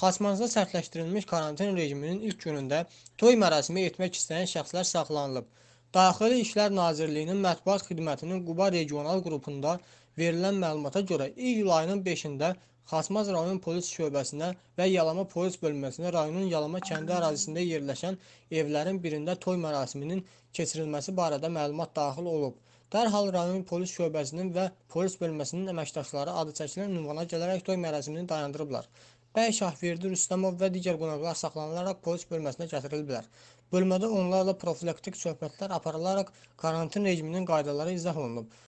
Xaçmazda sərtləşdirilmiş karantin rejiminin ilk günündə toy mərasimi etmək istəyən şəxslər saxlanılıb. Daxili İşlər Nazirliyinin mətbuat xidmətinin Quba regional qrupunda verilən məlumata görə iyul ayının 5-də Xasmaz rayon polis şöbəsinə və Yalama polis bölməsinə rayonun Yalama kəndi ərazisində yerləşən evlərin birində toy mərasiminin keçirilməsi barədə məlumat daxil olub. Dərhal rayon polis şöbəsinin və polis bölməsinin əməkdaşları adı çəkilən ünvana gələrək toy mərasimini dayandırıblar. Bəy Şahverdi, Rüstəmov və digər qonaqlar saxlanılaraq polis bölməsinə gətiriliblər. Bölmədə onlarla profilaktik söhbətlər aparılaraq karantin rejiminin qaydaları izah olunub.